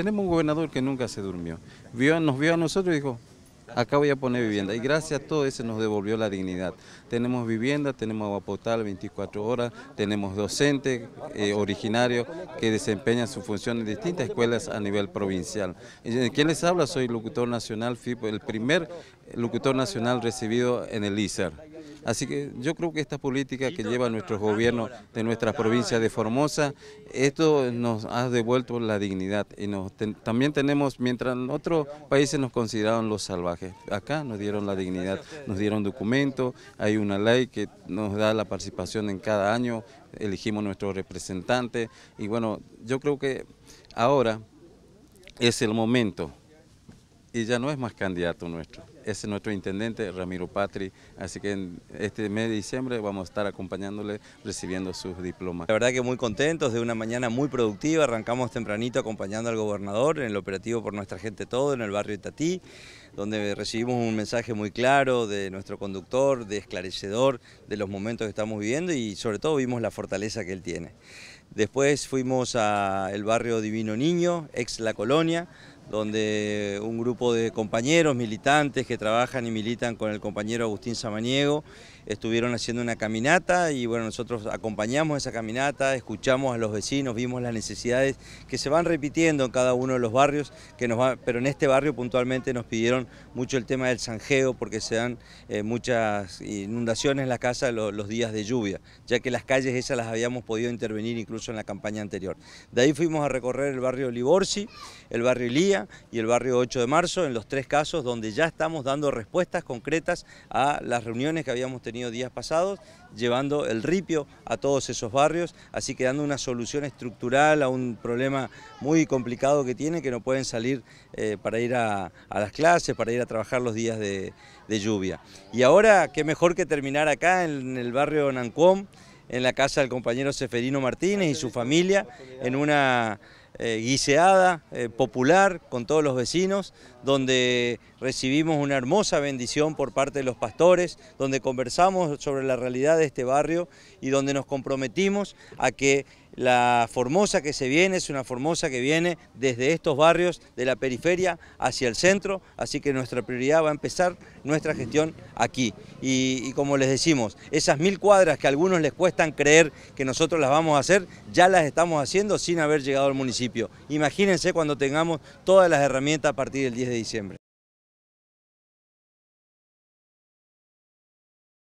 tenemos un gobernador que nunca se durmió. Vio, nos vio a nosotros y dijo, acá voy a poner vivienda. Y gracias a todo eso nos devolvió la dignidad. Tenemos vivienda, tenemos agua potable 24 horas, tenemos docentes eh, originarios que desempeñan su función en distintas escuelas a nivel provincial. ¿Quién les habla? Soy locutor nacional, el primer locutor nacional recibido en el ISER. Así que yo creo que esta política que lleva nuestro gobierno de nuestra provincia de Formosa, esto nos ha devuelto la dignidad y también tenemos, mientras en otros países nos consideraron los salvajes, acá nos dieron la dignidad, nos dieron documentos, hay una ley que nos da la participación en cada año, elegimos nuestros representantes y bueno, yo creo que ahora es el momento y ya no es más candidato nuestro, es nuestro intendente Ramiro Patri, así que este mes de diciembre vamos a estar acompañándole recibiendo sus diplomas. La verdad que muy contentos, de una mañana muy productiva, arrancamos tempranito acompañando al gobernador en el operativo por nuestra gente todo en el barrio Itatí, donde recibimos un mensaje muy claro de nuestro conductor, de esclarecedor de los momentos que estamos viviendo y sobre todo vimos la fortaleza que él tiene. Después fuimos el barrio Divino Niño, ex La Colonia, donde un grupo de compañeros militantes que trabajan y militan con el compañero Agustín Samaniego estuvieron haciendo una caminata y bueno, nosotros acompañamos esa caminata, escuchamos a los vecinos, vimos las necesidades que se van repitiendo en cada uno de los barrios, que nos pero en este barrio puntualmente nos pidieron mucho el tema del sanjeo porque se dan eh, muchas inundaciones en la casa los, días de lluvia, ya que las calles esas las habíamos podido intervenir incluso en la campaña anterior. De ahí fuimos a recorrer el barrio Liborsi, el barrio Ilía, y el barrio 8 de marzo, en los tres casos donde ya estamos dando respuestas concretas a las reuniones que habíamos tenido días pasados, llevando el ripio a todos esos barrios, así que dando una solución estructural a un problema muy complicado que tiene, que no pueden salir eh, para ir a, las clases, para ir a trabajar los días de, de lluvia. Y ahora, qué mejor que terminar acá en el barrio Nancuom, en la casa del compañero Seferino Martínez y su familia, en una eh, guiseada, eh, popular, con todos los vecinos, donde recibimos una hermosa bendición por parte de los pastores, donde conversamos sobre la realidad de este barrio y donde nos comprometimos a que la Formosa que se viene es una Formosa que viene desde estos barrios de la periferia hacia el centro, así que nuestra prioridad va a empezar nuestra gestión aquí. Y, como les decimos, esas mil cuadras que a algunos les cuestan creer que nosotros las vamos a hacer, ya las estamos haciendo sin haber llegado al municipio. Imagínense cuando tengamos todas las herramientas a partir del 10 de diciembre.